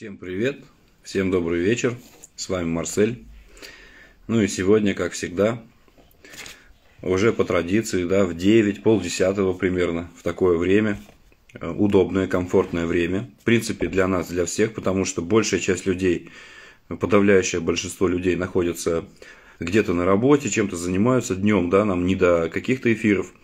Всем привет, всем добрый вечер, с вами Марсель. Ну и сегодня, как всегда, уже по традиции, да, в 9, полдесятого примерно, в такое время, э, удобное, комфортное время, в принципе, для нас, для всех, потому что большая часть людей, подавляющее большинство людей находятся где-то на работе, чем-то занимаются днем, да, нам не до каких-то эфиров –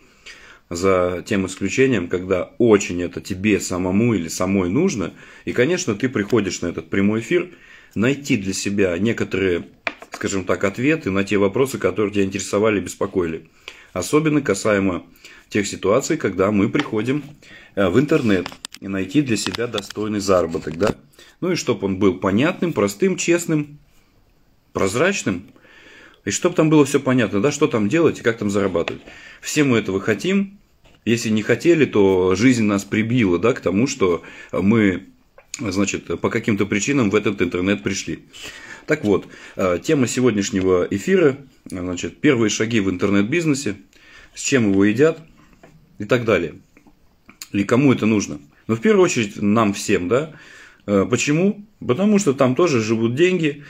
за тем исключением, когда очень это тебе самому или самой нужно. И, конечно, ты приходишь на этот прямой эфир, найти для себя некоторые, скажем так, ответы на те вопросы, которые тебя интересовали и беспокоили. Особенно касаемо тех ситуаций, когда мы приходим э, в интернет и найти для себя достойный заработок. Да? Ну и чтобы он был понятным, простым, честным, прозрачным – и чтобы там было все понятно, да, что там делать и как там зарабатывать. Все мы этого хотим. Если не хотели, то жизнь нас прибила да, к тому, что мы значит, по каким-то причинам в этот интернет пришли. Так вот, э, тема сегодняшнего эфира, значит, первые шаги в интернет-бизнесе, с чем его едят и так далее. И кому это нужно? Ну, в первую очередь, нам всем, да? Э, почему? Потому что там тоже живут деньги.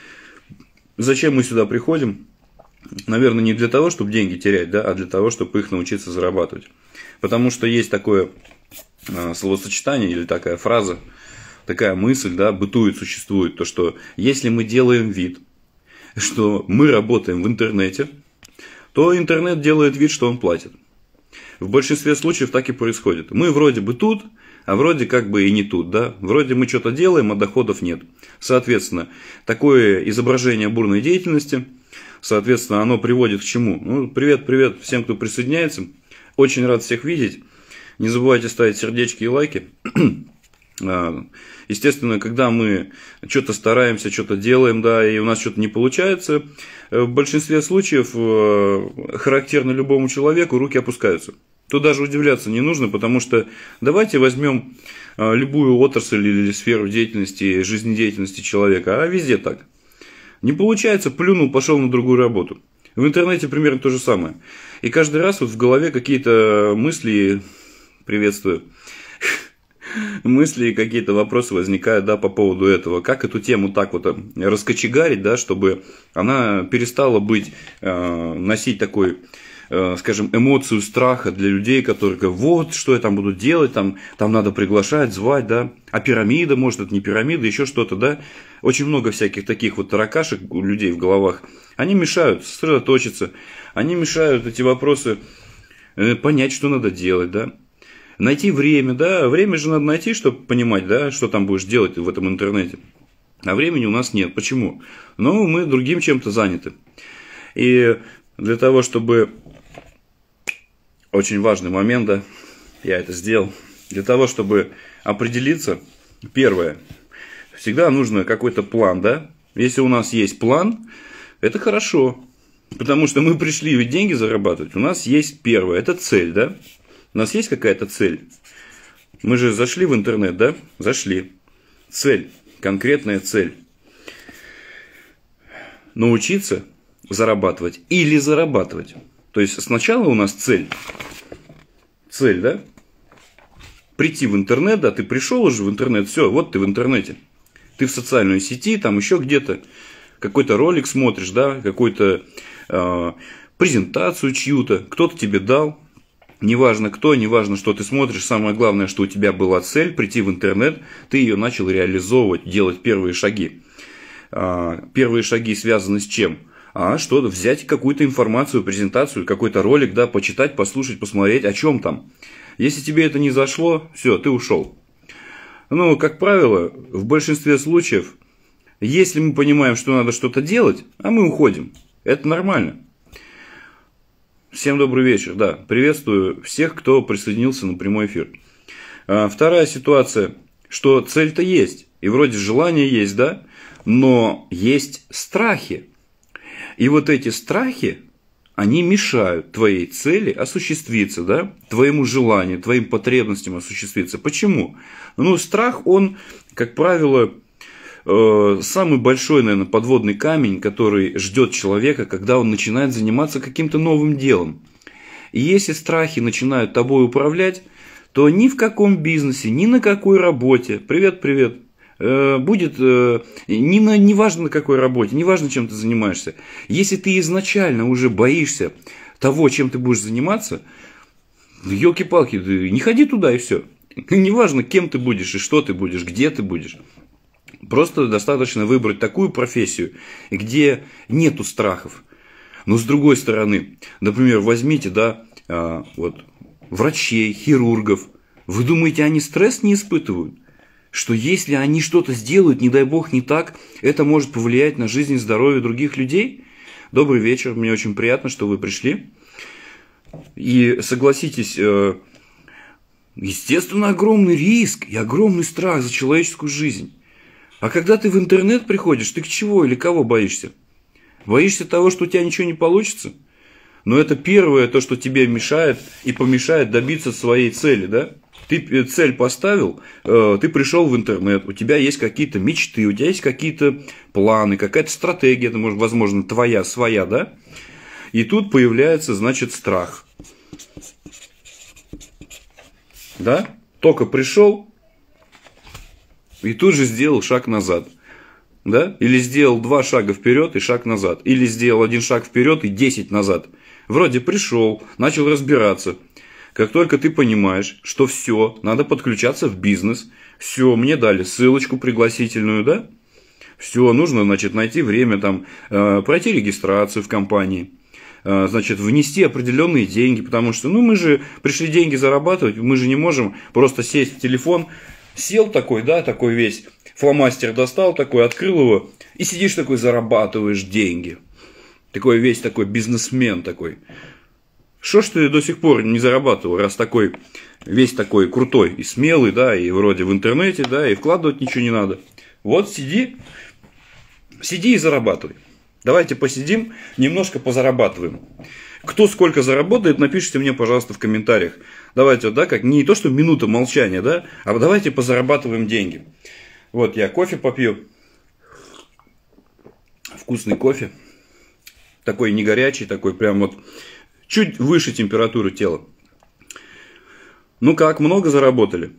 Зачем мы сюда приходим? наверное, не для того, чтобы деньги терять, да, а для того, чтобы их научиться зарабатывать. Потому что есть такое э, словосочетание или такая фраза, такая мысль, да, бытует, существует, то что если мы делаем вид, что мы работаем в интернете, то интернет делает вид, что он платит. В большинстве случаев так и происходит. Мы вроде бы тут, а вроде как бы и не тут, да? Вроде мы что-то делаем, а доходов нет. Соответственно, такое изображение бурной деятельности – Соответственно, оно приводит к чему? Ну, привет, привет всем, кто присоединяется. Очень рад всех видеть. Не забывайте ставить сердечки и лайки. А, естественно, когда мы что-то стараемся, что-то делаем, да, и у нас что-то не получается, э, в большинстве случаев, э, характерно любому человеку, руки опускаются. Тут даже удивляться не нужно, потому что давайте возьмем а, любую отрасль или сферу деятельности, жизнедеятельности человека, а везде так – не получается, плюнул, пошел на другую работу. В интернете примерно то же самое. И каждый раз вот в голове какие-то мысли, приветствую, мысли какие-то вопросы возникают, да, по поводу этого. Как эту тему так вот э, раскочегарить, да, чтобы она перестала быть, э, носить такой э, скажем, эмоцию страха для людей, которые говорят, вот, что я там буду делать, там, там надо приглашать, звать, да, а пирамида, может, это не пирамида, еще что-то, да, очень много всяких таких вот таракашек у людей в головах. Они мешают сосредоточиться, они мешают эти вопросы э, понять, что надо делать, да. Найти время, да, время же надо найти, чтобы понимать, да, что там будешь делать в этом интернете. А времени у нас нет. Почему? Ну, мы другим чем-то заняты. И для того, чтобы... Очень важный момент, да, я это сделал. Для того, чтобы определиться, первое – Всегда нужно какой-то план, да? Если у нас есть план, это хорошо. Потому что мы пришли ведь деньги зарабатывать. У нас есть первое, это цель, да? У нас есть какая-то цель. Мы же зашли в интернет, да? Зашли. Цель, конкретная цель. Научиться зарабатывать или зарабатывать. То есть сначала у нас цель. Цель, да? Прийти в интернет, да, ты пришел уже в интернет, все, вот ты в интернете ты в социальной сети, там еще где-то какой-то ролик смотришь, да, какую-то э, презентацию чью-то, кто-то тебе дал, неважно кто, неважно что ты смотришь, самое главное, что у тебя была цель прийти в интернет, ты ее начал реализовывать, делать первые шаги. Э, первые шаги связаны с чем? А что взять какую-то информацию, презентацию, какой-то ролик, да, почитать, послушать, посмотреть, о чем там. Если тебе это не зашло, все, ты ушел. Но, ну, как правило, в большинстве случаев, если мы понимаем, что надо что-то делать, а мы уходим, это нормально. Всем добрый вечер, да. Приветствую всех, кто присоединился на прямой эфир. А, вторая ситуация, что цель-то есть, и вроде желание есть, да, но есть страхи. И вот эти страхи они мешают твоей цели осуществиться, да, твоему желанию, твоим потребностям осуществиться. Почему? Ну, страх, он, как правило, э, самый большой, наверное, подводный камень, который ждет человека, когда он начинает заниматься каким-то новым делом. И если страхи начинают тобой управлять, то ни в каком бизнесе, ни на какой работе, привет-привет, Э, будет э, не на, неважно на какой работе, неважно, чем ты занимаешься. Если ты изначально уже боишься того, чем ты будешь заниматься, елки-палки, не ходи туда и все. Неважно, кем ты будешь и что ты будешь, где ты будешь. Просто достаточно выбрать такую профессию, где нету страхов. Но с другой стороны, например, возьмите, да, а, вот, врачей, хирургов. Вы думаете, они стресс не испытывают? что если они что-то сделают, не дай бог, не так, это может повлиять на жизнь и здоровье других людей. Добрый вечер, мне очень приятно, что вы пришли. И согласитесь, э, естественно, огромный риск и огромный страх за человеческую жизнь. А когда ты в интернет приходишь, ты к чего или кого боишься? Боишься того, что у тебя ничего не получится? Но ну, это первое, то, что тебе мешает и помешает добиться своей цели, да? ты э, цель поставил, э, ты пришел в интернет, у тебя есть какие-то мечты, у тебя есть какие-то планы, какая-то стратегия, это, может, возможно, твоя, своя, да? И тут появляется, значит, страх. Да? Только пришел и тут же сделал шаг назад. Да? Или сделал два шага вперед и шаг назад. Или сделал один шаг вперед и десять назад. Вроде пришел, начал разбираться – как только ты понимаешь, что все, надо подключаться в бизнес, все, мне дали ссылочку пригласительную, да? Все, нужно, значит, найти время там, э, пройти регистрацию в компании, э, значит, внести определенные деньги, потому что, ну, мы же пришли деньги зарабатывать, мы же не можем просто сесть в телефон, сел такой, да, такой весь, фломастер достал такой, открыл его, и сидишь такой, зарабатываешь деньги. Такой весь такой бизнесмен такой что ж ты до сих пор не зарабатывал, раз такой, весь такой крутой и смелый, да, и вроде в интернете, да, и вкладывать ничего не надо. Вот сиди, сиди и зарабатывай. Давайте посидим, немножко позарабатываем. Кто сколько заработает, напишите мне, пожалуйста, в комментариях. Давайте, да, как не то, что минута молчания, да, а давайте позарабатываем деньги. Вот я кофе попью. Вкусный кофе. Такой не горячий, такой прям вот чуть выше температуры тела. Ну как, много заработали?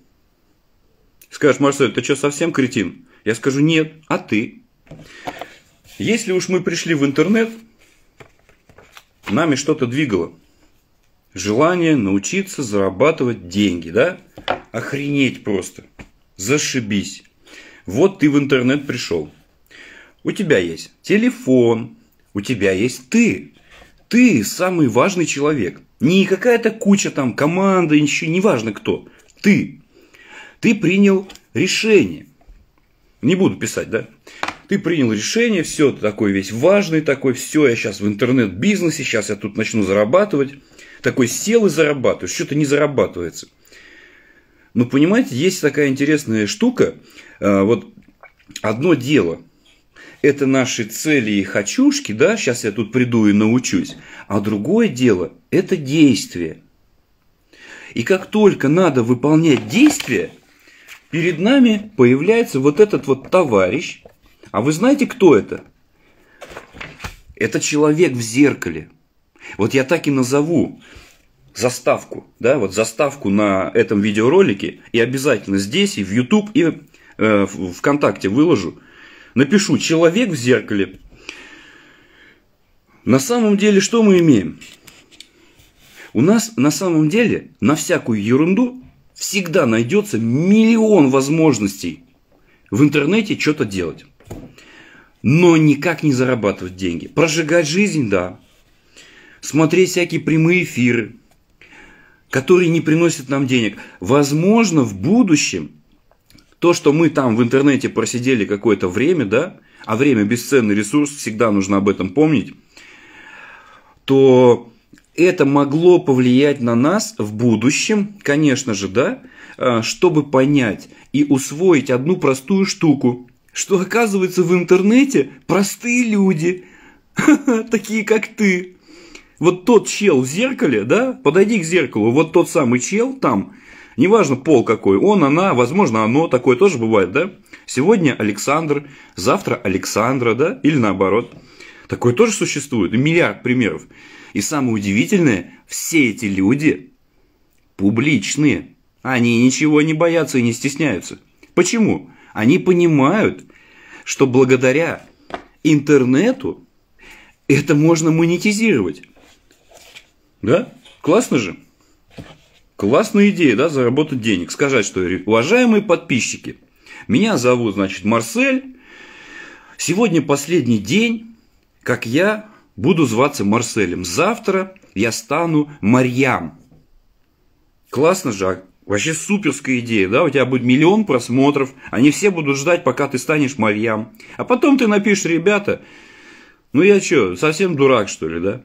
Скажешь, Марсель, ты что, совсем кретин? Я скажу, нет, а ты? Если уж мы пришли в интернет, нами что-то двигало. Желание научиться зарабатывать деньги, да? Охренеть просто. Зашибись. Вот ты в интернет пришел. У тебя есть телефон, у тебя есть ты ты самый важный человек. Не какая-то куча там команда, еще неважно кто. Ты. Ты принял решение. Не буду писать, да? Ты принял решение, все, ты такой весь важный, такой, все, я сейчас в интернет-бизнесе, сейчас я тут начну зарабатывать. Такой сел и зарабатываю, что-то не зарабатывается. Но ну, понимаете, есть такая интересная штука, а, вот одно дело – это наши цели и хочушки, да, сейчас я тут приду и научусь, а другое дело – это действие. И как только надо выполнять действие, перед нами появляется вот этот вот товарищ. А вы знаете, кто это? Это человек в зеркале. Вот я так и назову заставку, да, вот заставку на этом видеоролике, и обязательно здесь, и в YouTube, и э, ВКонтакте выложу – напишу «человек в зеркале», на самом деле что мы имеем? У нас на самом деле на всякую ерунду всегда найдется миллион возможностей в интернете что-то делать. Но никак не зарабатывать деньги. Прожигать жизнь, да. Смотреть всякие прямые эфиры, которые не приносят нам денег. Возможно, в будущем то, что мы там в интернете просидели какое-то время, да, а время бесценный ресурс, всегда нужно об этом помнить, то это могло повлиять на нас в будущем, конечно же, да, а, чтобы понять и усвоить одну простую штуку, что оказывается в интернете простые люди, такие как ты. Вот тот чел в зеркале, да, подойди к зеркалу, вот тот самый чел там, Неважно пол какой, он, она, возможно оно, такое тоже бывает, да? Сегодня Александр, завтра Александра, да? Или наоборот. Такое тоже существует, миллиард примеров. И самое удивительное, все эти люди публичные. Они ничего не боятся и не стесняются. Почему? Они понимают, что благодаря интернету это можно монетизировать. Да? Классно же? Классная идея, да, заработать денег. Сказать, что, уважаемые подписчики, меня зовут, значит, Марсель. Сегодня последний день, как я буду зваться Марселем. Завтра я стану Марьям. Классно же, а вообще суперская идея, да? У тебя будет миллион просмотров, они все будут ждать, пока ты станешь Марьям. А потом ты напишешь, ребята, ну я что, совсем дурак что ли, да?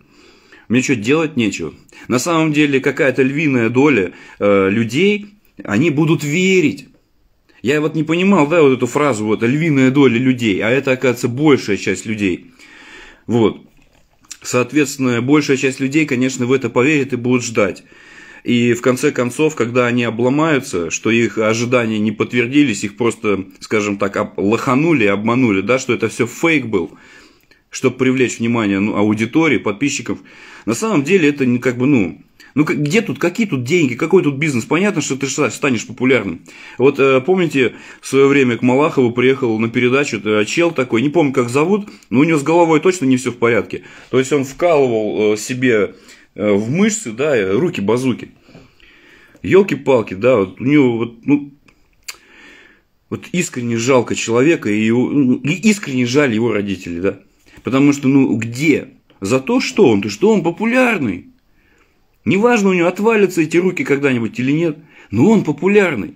мне что, делать нечего? На самом деле какая-то львиная доля э, людей, они будут верить. Я вот не понимал, да, вот эту фразу, вот, львиная доля людей, а это, оказывается, большая часть людей. Вот. Соответственно, большая часть людей, конечно, в это поверит и будут ждать. И в конце концов, когда они обломаются, что их ожидания не подтвердились, их просто, скажем так, об... лоханули, обманули, да, что это все фейк был, чтобы привлечь внимание ну, аудитории, подписчиков, на самом деле это как бы, ну, ну где тут, какие тут деньги, какой тут бизнес? Понятно, что ты станешь популярным. Вот э, помните, в свое время к Малахову приехал на передачу э, чел такой, не помню как зовут, но у него с головой точно не все в порядке. То есть он вкалывал э, себе в мышцы, да, руки-базуки. Елки-палки, да, вот у него вот, ну, вот искренне жалко человека, и, ну, и искренне жаль его родителей, да. Потому что, ну, где за то, что он, Ты что он популярный. Неважно, у него отвалятся эти руки когда-нибудь или нет, но он популярный.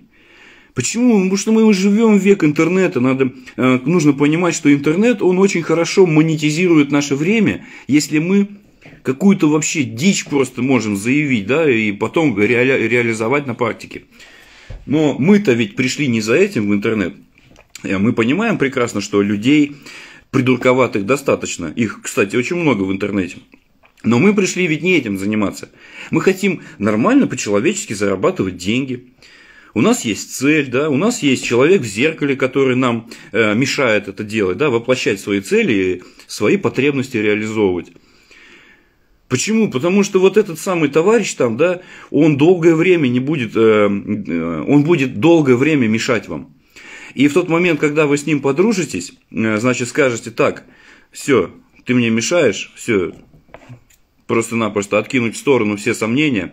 Почему? Ну, потому что мы живем в век интернета, надо, э, нужно понимать, что интернет, он очень хорошо монетизирует наше время, если мы какую-то вообще дичь просто можем заявить, да, и потом реализовать на практике. Но мы-то ведь пришли не за этим в интернет. Э, мы понимаем прекрасно, что людей придурковатых достаточно. Их, кстати, очень много в интернете. Но мы пришли ведь не этим заниматься. Мы хотим нормально, по-человечески зарабатывать деньги. У нас есть цель, да, у нас есть человек в зеркале, который нам э, мешает это делать, да, воплощать свои цели и свои потребности реализовывать. Почему? Потому что вот этот самый товарищ там, да, он долгое время не будет, э, э он будет долгое время мешать вам. И в тот момент, когда вы с ним подружитесь, э, значит, скажете так, все, ты мне мешаешь, все, просто-напросто откинуть в сторону все сомнения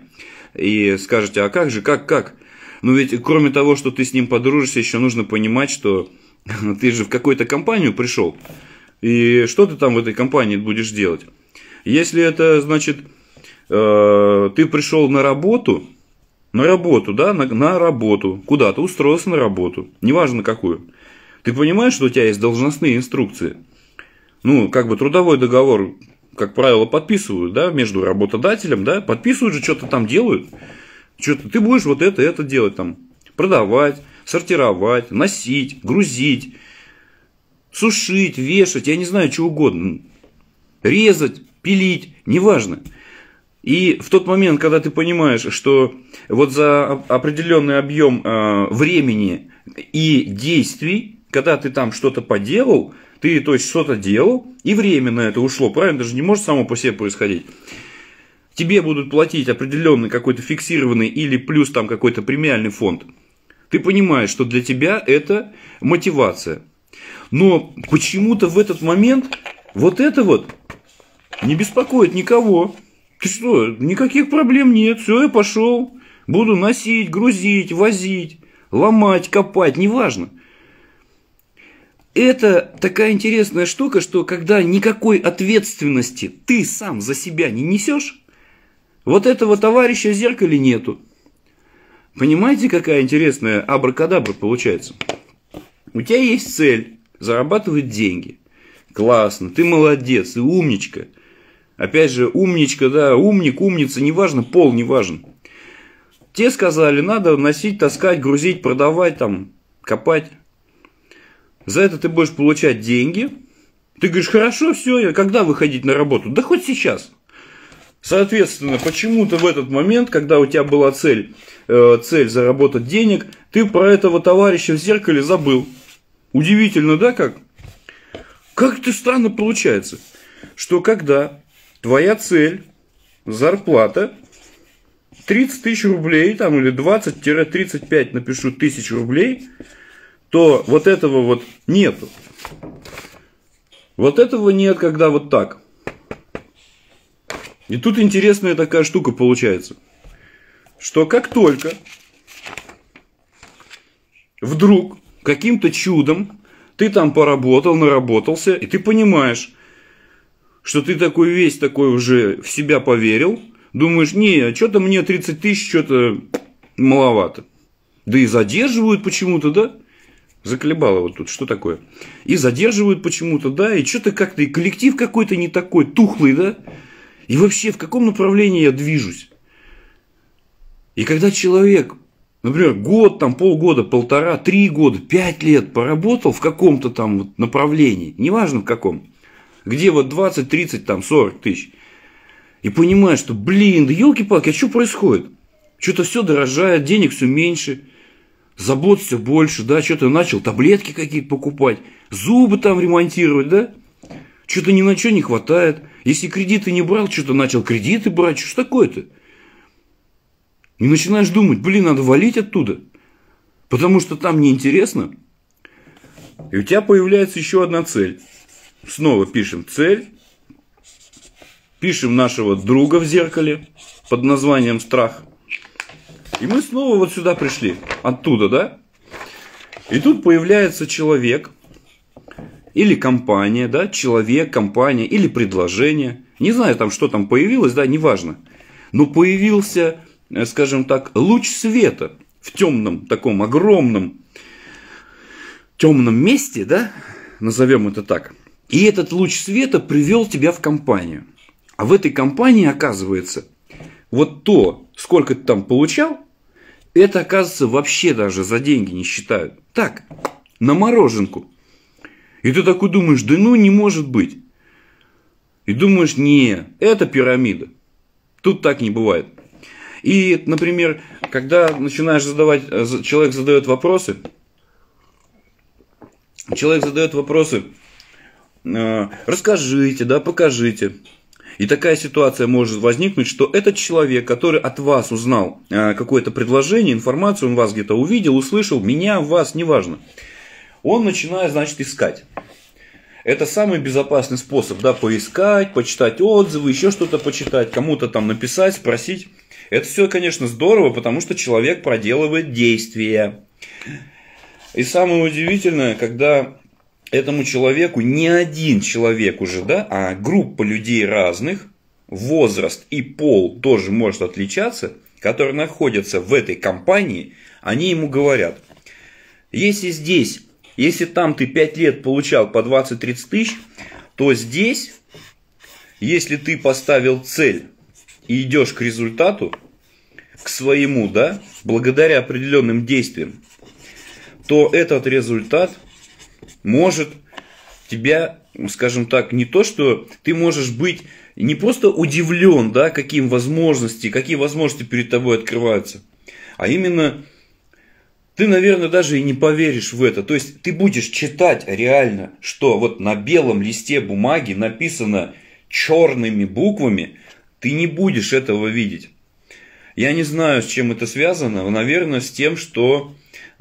и скажете, а как же, как, как? Ну ведь кроме того, что ты с ним подружишься, еще нужно понимать, что ты же в какую-то компанию пришел, и что ты там в этой компании будешь делать? Если это, значит, э, ты пришел на работу, на работу, да, на, на работу. Куда ты устроился на работу, неважно какую. Ты понимаешь, что у тебя есть должностные инструкции? Ну, как бы трудовой договор, как правило, подписывают, да, между работодателем, да, подписывают же, что-то там делают. Что-то ты будешь вот это, это делать там. Продавать, сортировать, носить, грузить, сушить, вешать, я не знаю, что угодно. Резать, пилить, неважно. И в тот момент, когда ты понимаешь, что вот за определенный объем э, времени и действий, когда ты там что-то поделал, ты, то есть, что-то делал, и время на это ушло, правильно? даже не может само по себе происходить. Тебе будут платить определенный какой-то фиксированный или плюс там какой-то премиальный фонд. Ты понимаешь, что для тебя это мотивация. Но почему-то в этот момент вот это вот не беспокоит никого. Ты что, никаких проблем нет, все, я пошел. Буду носить, грузить, возить, ломать, копать, неважно. Это такая интересная штука, что когда никакой ответственности ты сам за себя не несешь, вот этого товарища в зеркале нету. Понимаете, какая интересная абракадабра получается? У тебя есть цель – зарабатывать деньги. Классно, ты молодец, ты умничка – Опять же, умничка, да, умник, умница, неважно, пол не важен. Те сказали, надо носить, таскать, грузить, продавать, там, копать. За это ты будешь получать деньги. Ты говоришь, хорошо, все, когда выходить на работу? Да хоть сейчас. Соответственно, почему-то в этот момент, когда у тебя была цель, э, цель заработать денег, ты про этого товарища в зеркале забыл. Удивительно, да, как? Как это странно получается, что когда твоя цель, зарплата 30 тысяч рублей, там, или 20-35, напишу, тысяч рублей, то вот этого вот нету. Вот этого нет, когда вот так. И тут интересная такая штука получается, что как только вдруг каким-то чудом ты там поработал, наработался, и ты понимаешь, что ты такой весь такой уже в себя поверил, думаешь, не, что-то мне 30 тысяч, что-то маловато. Да и задерживают почему-то, да? Заколебало вот тут, что такое? И задерживают почему-то, да, и что-то как-то, и коллектив какой-то не такой, тухлый, да? И вообще, в каком направлении я движусь? И когда человек, например, год, там, полгода, полтора, три года, пять лет поработал в каком-то там направлении, неважно в каком, где вот 20, 30, там 40 тысяч. И понимаешь, что, блин, да елки-палки, а что происходит? Что-то все дорожает, денег все меньше, забот все больше, да, что-то начал таблетки какие-то покупать, зубы там ремонтировать, да? Что-то ни на что не хватает. Если кредиты не брал, что-то начал кредиты брать, что ж такое-то? И начинаешь думать, блин, надо валить оттуда, потому что там неинтересно. И у тебя появляется еще одна цель – Снова пишем цель. Пишем нашего друга в зеркале под названием страх. И мы снова вот сюда пришли. Оттуда, да? И тут появляется человек или компания, да, человек, компания или предложение. Не знаю там, что там появилось, да, неважно. Но появился, э, скажем так, луч света в темном, таком огромном, темном месте, да, назовем это так – и этот луч света привел тебя в компанию. А в этой компании, оказывается, вот то, сколько ты там получал, это, оказывается, вообще даже за деньги не считают. Так, на мороженку. И ты такой думаешь, да ну не может быть. И думаешь, не, это пирамида. Тут так не бывает. И, например, когда начинаешь задавать, э, человек задает вопросы, человек задает вопросы, Э, расскажите, да, покажите. И такая ситуация может возникнуть, что этот человек, который от вас узнал э, какое-то предложение, информацию, он вас где-то увидел, услышал, меня, вас, неважно, он начинает, значит, искать. Это самый безопасный способ, да, поискать, почитать отзывы, еще что-то почитать, кому-то там написать, спросить. Это все, конечно, здорово, потому что человек проделывает действия. И самое удивительное, когда этому человеку не один человек уже, да, а группа людей разных, возраст и пол тоже может отличаться, которые находятся в этой компании, они ему говорят, если здесь, если там ты 5 лет получал по 20-30 тысяч, то здесь, если ты поставил цель и идешь к результату, к своему, да, благодаря определенным действиям, то этот результат может тебя, скажем так, не то, что ты можешь быть не просто удивлен, да, каким возможности, какие возможности перед тобой открываются, а именно ты, наверное, даже и не поверишь в это. То есть ты будешь читать реально, что вот на белом листе бумаги написано черными буквами, ты не будешь этого видеть. Я не знаю, с чем это связано, наверное, с тем, что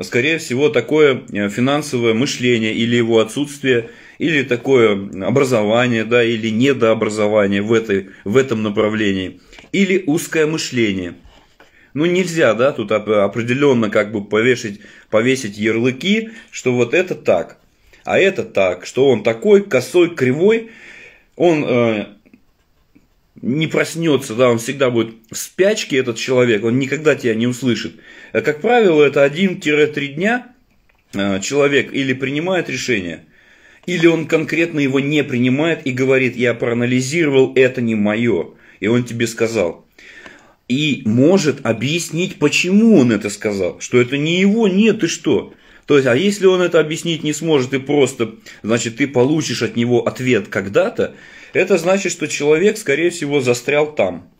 скорее всего, такое э, финансовое мышление или его отсутствие, или такое образование, да, или недообразование в, этой, в этом направлении, или узкое мышление. Ну нельзя, да, тут определенно как бы повесить повесить ярлыки, что вот это так, а это так, что он такой косой, кривой, он э, не проснется, да, он всегда будет в спячке, этот человек, он никогда тебя не услышит. Э, как правило, это 1-3 дня э, человек или принимает решение, или он конкретно его не принимает и говорит, я проанализировал, это не мое, и он тебе сказал. И может объяснить, почему он это сказал, что это не его, нет, ты что? То есть, а если он это объяснить не сможет и просто, значит, ты получишь от него ответ когда-то, это значит, что человек, скорее всего, застрял там.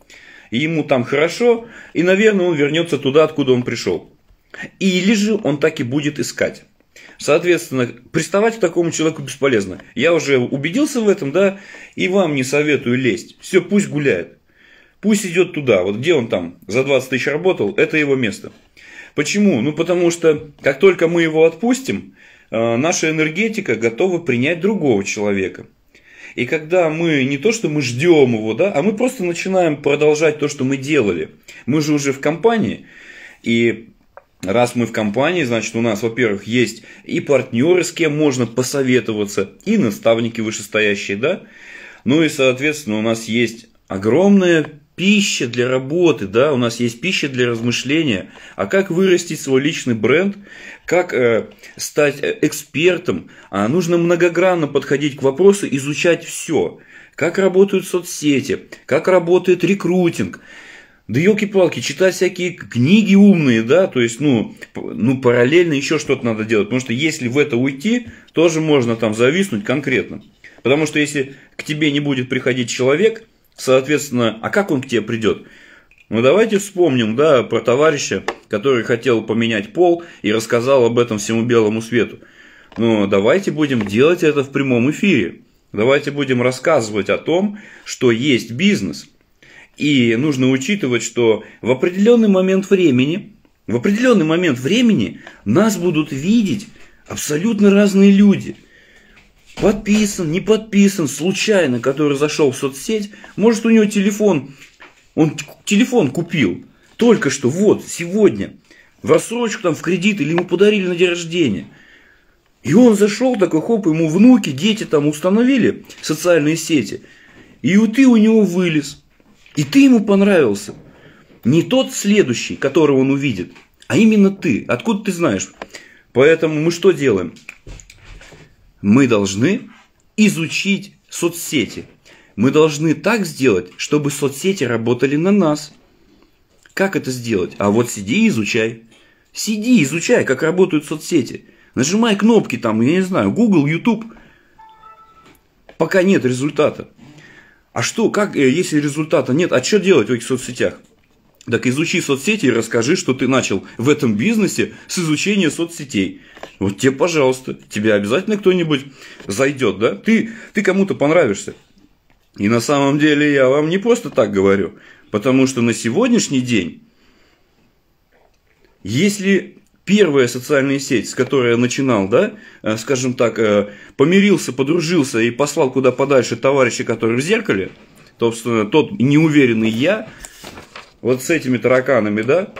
И ему там хорошо, и, наверное, он вернется туда, откуда он пришел. Или же он так и будет искать. Соответственно, приставать к такому человеку бесполезно. Я уже убедился в этом, да, и вам не советую лезть. Все, пусть гуляет. Пусть идет туда. Вот где он там за 20 тысяч работал, это его место. Почему? Ну, потому что как только мы его отпустим, э, наша энергетика готова принять другого человека. И когда мы не то, что мы ждем его, да, а мы просто начинаем продолжать то, что мы делали. Мы же уже в компании. И Раз мы в компании, значит, у нас, во-первых, есть и партнеры, с кем можно посоветоваться, и наставники вышестоящие, да? Ну и, соответственно, у нас есть огромное пища для работы, да, у нас есть пища для размышления, а как вырастить свой личный бренд, как э, стать э, экспертом, а нужно многогранно подходить к вопросу, изучать все, как работают соцсети, как работает рекрутинг, да елки-палки, читать всякие книги умные, да, то есть, ну, ну параллельно еще что-то надо делать, потому что если в это уйти, тоже можно там зависнуть конкретно. Потому что если к тебе не будет приходить человек – Соответственно, а как он к тебе придет? Ну давайте вспомним, да, про товарища, который хотел поменять пол и рассказал об этом всему белому свету. Но ну, давайте будем делать это в прямом эфире. Давайте будем рассказывать о том, что есть бизнес. И нужно учитывать, что в определенный момент времени, в определенный момент времени нас будут видеть абсолютно разные люди – подписан, не подписан, случайно, который зашел в соцсеть, может у него телефон, он телефон купил только что, вот, сегодня, в рассрочку там, в кредит, или ему подарили на день рождения. И он зашел такой, хоп, ему внуки, дети там установили социальные сети, и у ты у него вылез, и ты ему понравился. Не тот следующий, которого он увидит, а именно ты. Откуда ты знаешь? Поэтому мы что делаем? мы должны изучить соцсети. Мы должны так сделать, чтобы соцсети работали на нас. Как это сделать? А вот сиди и изучай. Сиди, изучай, как работают соцсети. Нажимай кнопки там, я не знаю, Google, YouTube. Пока нет результата. А что, как, э, если результата нет, а что делать в этих соцсетях? Так изучи соцсети и расскажи, что ты начал в этом бизнесе с изучения соцсетей. Вот тебе, пожалуйста, тебе обязательно кто-нибудь зайдет, да? Ты, ты кому-то понравишься. И на самом деле я вам не просто так говорю, потому что на сегодняшний день, если первая социальная сеть, с которой я начинал, да, э, скажем так, э, помирился, подружился и послал куда подальше товарища, который в зеркале, собственно, тот неуверенный я вот с этими тараканами, да,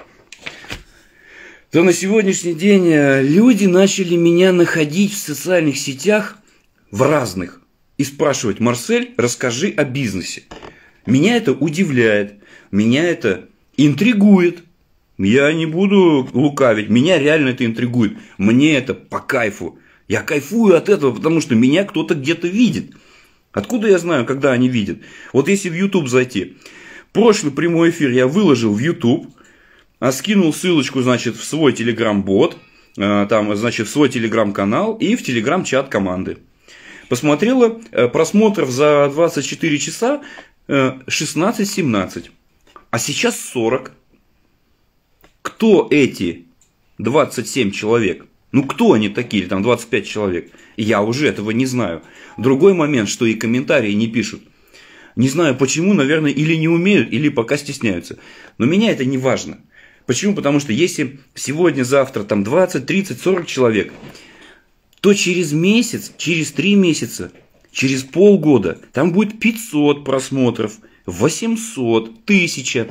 то на сегодняшний день э, люди начали меня находить в социальных сетях в разных и спрашивать, Марсель, расскажи о бизнесе. Меня это удивляет, меня это интригует. Я не буду лукавить, меня реально это интригует. Мне это по кайфу. Я кайфую от этого, потому что меня кто-то где-то видит. Откуда я знаю, когда они видят? Вот если в YouTube зайти, Прошлый прямой эфир я выложил в YouTube, а скинул ссылочку, значит, в свой Telegram-бот, э, там, значит, в свой Telegram-канал и в Telegram-чат команды. Посмотрела э, просмотров за 24 часа 16-17, э, а сейчас 40. Кто эти 27 человек? Ну кто они такие, там 25 человек? Я уже этого не знаю. Другой момент, что и комментарии не пишут. Не знаю почему, наверное, или не умеют, или пока стесняются. Но меня это не важно. Почему? Потому что если сегодня, завтра там 20, 30, 40 человек, то через месяц, через 3 месяца, через полгода там будет 500 просмотров, 800, 1000.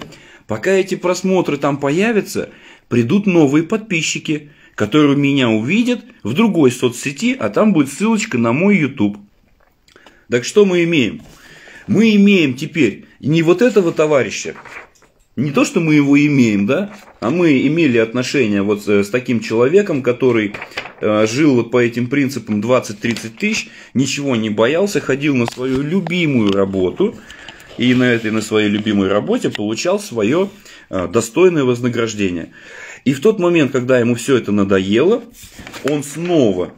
Пока эти просмотры там появятся, придут новые подписчики, которые меня увидят в другой соцсети, а там будет ссылочка на мой YouTube. Так что мы имеем? Мы имеем теперь не вот этого товарища, не то, что мы его имеем, да, а мы имели отношение вот с таким человеком, который э, жил вот по этим принципам 20-30 тысяч, ничего не боялся, ходил на свою любимую работу, и на этой, на своей любимой работе получал свое э, достойное вознаграждение. И в тот момент, когда ему все это надоело, он снова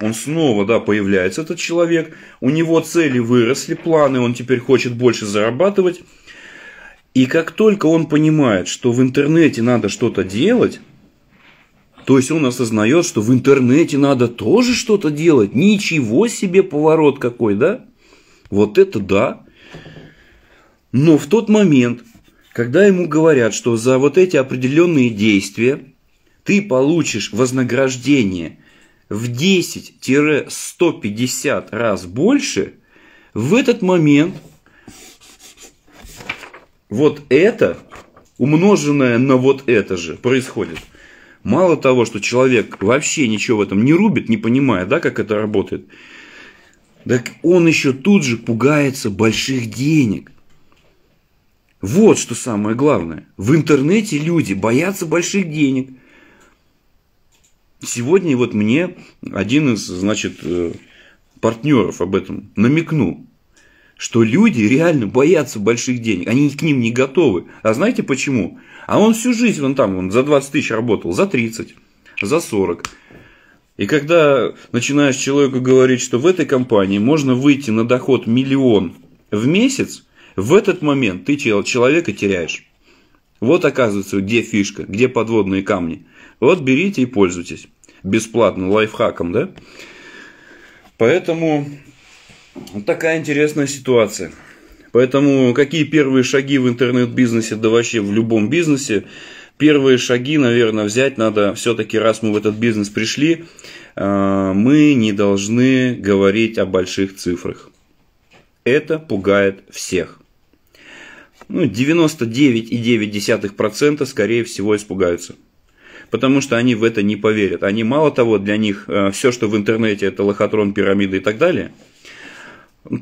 он снова, да, появляется этот человек. У него цели выросли, планы, он теперь хочет больше зарабатывать. И как только он понимает, что в интернете надо что-то делать, то есть он осознает, что в интернете надо тоже что-то делать. Ничего себе поворот какой, да? Вот это да. Но в тот момент, когда ему говорят, что за вот эти определенные действия ты получишь вознаграждение – в 10-150 раз больше, в этот момент вот это, умноженное на вот это же, происходит. Мало того, что человек вообще ничего в этом не рубит, не понимая, да, как это работает, так он еще тут же пугается больших денег. Вот что самое главное. В интернете люди боятся больших денег. Сегодня вот мне один из, значит, э, партнеров об этом намекнул, что люди реально боятся больших денег, они к ним не готовы. А знаете почему? А он всю жизнь, он там, он за 20 тысяч работал, за 30, за 40. И когда начинаешь человеку говорить, что в этой компании можно выйти на доход миллион в месяц, в этот момент ты человека теряешь. Вот оказывается, где фишка, где подводные камни. Вот берите и пользуйтесь. Бесплатно, лайфхаком, да? Поэтому такая интересная ситуация. Поэтому какие первые шаги в интернет-бизнесе, да вообще в любом бизнесе, первые шаги, наверное, взять надо все-таки, раз мы в этот бизнес пришли, э, мы не должны говорить о больших цифрах. Это пугает всех. Ну, 99,9% скорее всего испугаются потому что они в это не поверят. Они мало того, для них э, все, что в интернете, это лохотрон, пирамиды и так далее –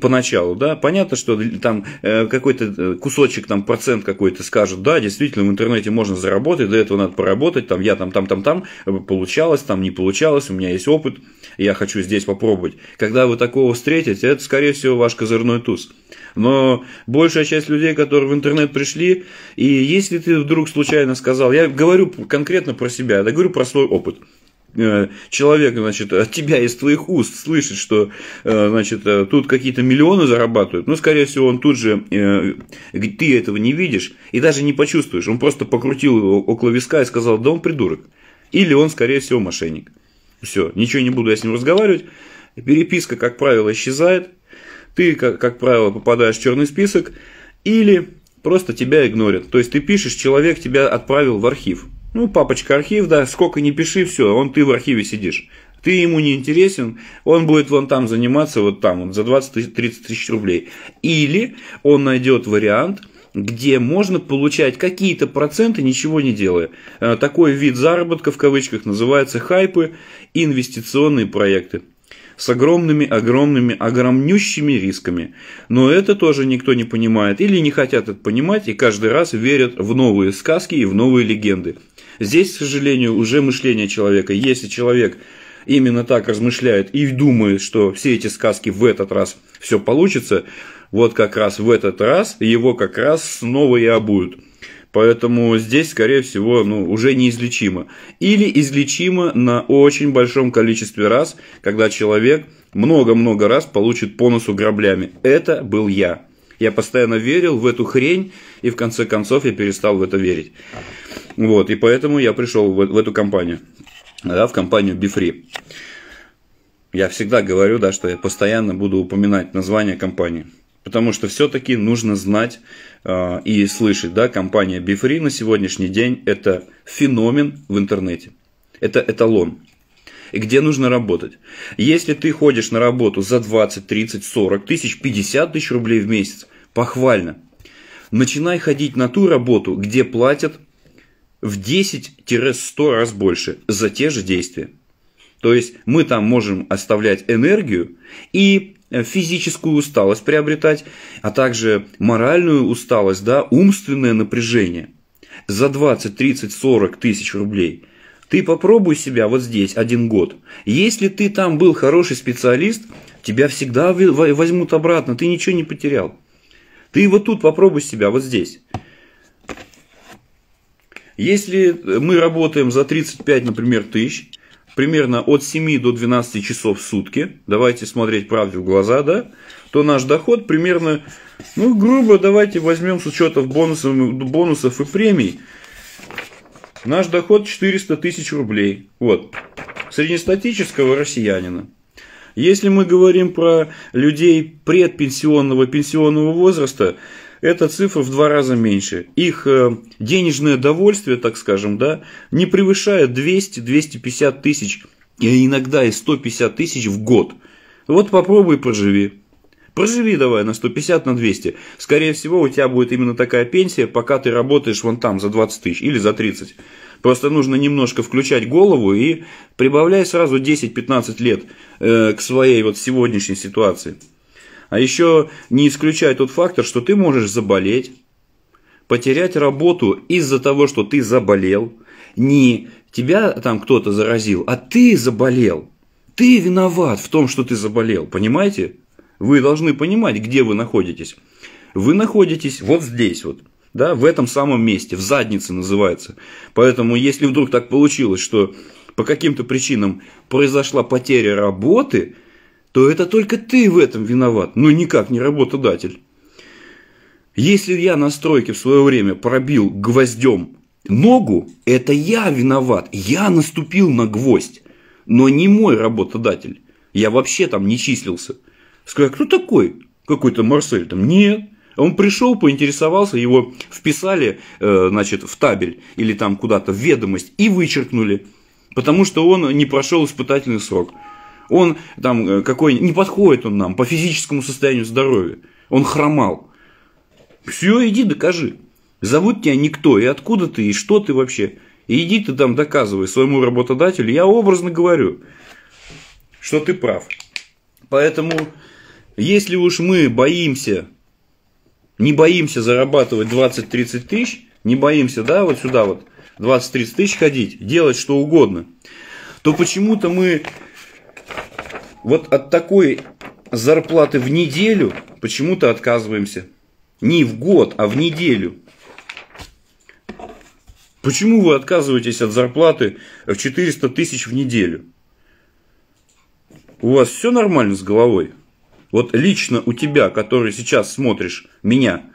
поначалу, да, понятно, что там э, какой-то э, кусочек, там процент какой-то скажет, да, действительно, в интернете можно заработать, до этого надо поработать, там я там, там, там, там, э, получалось, там не получалось, у меня есть опыт, я хочу здесь попробовать. Когда вы такого встретите, это, скорее всего, ваш козырной туз. Но большая часть людей, которые в интернет пришли, и если ты вдруг случайно сказал, я говорю конкретно про себя, я говорю про свой опыт, Э, человек, значит, от тебя из твоих уст слышит, что, э, значит, э, тут какие-то миллионы зарабатывают, ну, скорее всего, он тут же, ты этого не видишь и даже не почувствуешь. Он просто покрутил его около виска и сказал, да он придурок. Или он, скорее всего, мошенник. Все, ничего не буду я с ним разговаривать. Переписка, как правило, исчезает. Ты, как, как правило, попадаешь в черный список. Или просто тебя игнорят. То есть ты пишешь, человек тебя отправил в архив. Ну, папочка, архив, да, сколько не пиши, все, он ты в архиве сидишь. Ты ему не интересен, он будет вон там заниматься, вот там, вот, за 20-30 тысяч рублей. Или он найдет вариант, где можно получать какие-то проценты, ничего не делая. Э, такой вид заработка в кавычках называется хайпы, инвестиционные проекты с огромными, огромными, огромнющими рисками. Но это тоже никто не понимает или не хотят это понимать и каждый раз верят в новые сказки и в новые легенды. Здесь, к сожалению, уже мышление человека. Если человек именно так размышляет и думает, что все эти сказки в этот раз все получится, вот как раз в этот раз его как раз снова и обуют. Поэтому здесь, скорее всего, ну, уже неизлечимо. Или излечимо на очень большом количестве раз, когда человек много-много раз получит по носу граблями. Это был я. Я постоянно верил в эту хрень, и в конце концов я перестал в это верить. Вот, и поэтому я пришел в, в эту компанию, да, в компанию BeFree. Я всегда говорю, да, что я постоянно буду упоминать название компании. Потому что все-таки нужно знать э, и слышать, да, компания BeFree на сегодняшний день это феномен в интернете. Это эталон. И где нужно работать? Если ты ходишь на работу за 20, 30, 40 тысяч, 50 тысяч рублей в месяц, похвально. Начинай ходить на ту работу, где платят в 10-100 раз больше за те же действия. То есть мы там можем оставлять энергию и э, физическую усталость приобретать, а также моральную усталость, да, умственное напряжение за 20, 30, 40 тысяч рублей. Ты попробуй себя вот здесь один год. Если ты там был хороший специалист, тебя всегда возьмут обратно, ты ничего не потерял. Ты вот тут попробуй себя, вот здесь. Если э, мы работаем за 35, например, тысяч, примерно от 7 до 12 часов в сутки, давайте смотреть правде в глаза, да, то наш доход примерно, ну, грубо давайте возьмем с учетом бонусов, бонусов и премий, наш доход 400 тысяч рублей. Вот, среднестатического россиянина. Если мы говорим про людей предпенсионного, пенсионного возраста, эта цифра в два раза меньше. Их э, денежное довольствие, так скажем, да, не превышает 200-250 тысяч, и иногда и 150 тысяч в год. Вот попробуй проживи. Проживи давай на 150, на 200. Скорее всего, у тебя будет именно такая пенсия, пока ты работаешь вон там за 20 тысяч или за 30. Просто нужно немножко включать голову и прибавляй сразу 10-15 лет э, к своей вот сегодняшней ситуации. А еще не исключай тот фактор, что ты можешь заболеть, потерять работу из-за того, что ты заболел. Не тебя там кто-то заразил, а ты заболел. Ты виноват в том, что ты заболел, понимаете? Вы должны понимать, где вы находитесь. Вы находитесь вот здесь вот, да, в этом самом месте, в заднице называется. Поэтому, если вдруг так получилось, что по каким-то причинам произошла потеря работы – то это только ты в этом виноват, но никак не работодатель. Если я на стройке в свое время пробил гвоздем ногу, это я виноват, я наступил на гвоздь, но не мой работодатель. Я вообще там не числился. Сказать, кто такой? Какой-то Марсель там. Нет. Он пришел, поинтересовался, его вписали э, значит, в табель или там куда-то в ведомость и вычеркнули, потому что он не прошел испытательный срок. Он там э, какой не подходит он нам по физическому состоянию здоровья. Он хромал. Все, иди докажи. Зовут тебя никто, и откуда ты, и что ты вообще. И иди ты там доказывай своему работодателю, я образно говорю, что ты прав. Поэтому, если уж мы боимся, не боимся зарабатывать 20-30 тысяч, не боимся, да, вот сюда вот 20-30 тысяч ходить, делать что угодно, то почему-то мы вот от такой зарплаты в неделю почему-то отказываемся. Не в год, а в неделю. Почему вы отказываетесь от зарплаты в 400 тысяч в неделю? У вас все нормально с головой? Вот лично у тебя, который сейчас смотришь меня,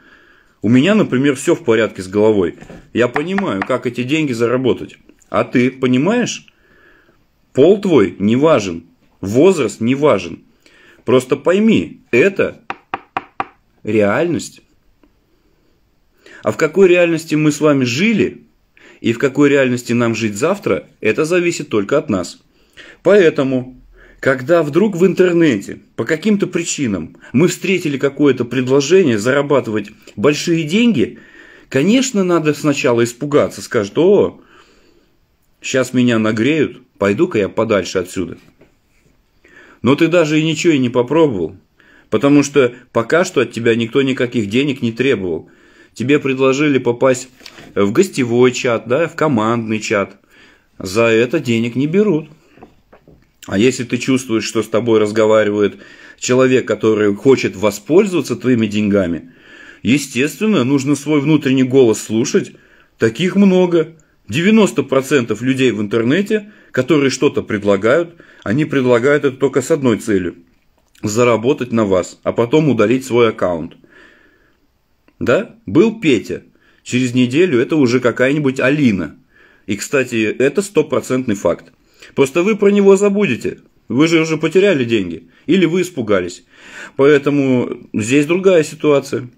у меня, например, все в порядке с головой. Я понимаю, как эти деньги заработать. А ты понимаешь? Пол твой не важен. Возраст не важен. Просто пойми, это реальность. А в какой реальности мы с вами жили и в какой реальности нам жить завтра, это зависит только от нас. Поэтому, когда вдруг в интернете по каким-то причинам мы встретили какое-то предложение зарабатывать большие деньги, конечно, надо сначала испугаться, скажет, о, сейчас меня нагреют, пойду-ка я подальше отсюда. Но ты даже и ничего и не попробовал, потому что пока что от тебя никто никаких денег не требовал. Тебе предложили попасть в гостевой чат, да, в командный чат. За это денег не берут. А если ты чувствуешь, что с тобой разговаривает человек, который хочет воспользоваться твоими деньгами, естественно, нужно свой внутренний голос слушать. Таких много. 90% людей в интернете, которые что-то предлагают, они предлагают это только с одной целью – заработать на вас, а потом удалить свой аккаунт. Да? Был Петя. Через неделю это уже какая-нибудь Алина. И, кстати, это стопроцентный факт. Просто вы про него забудете. Вы же уже потеряли деньги. Или вы испугались. Поэтому здесь другая ситуация.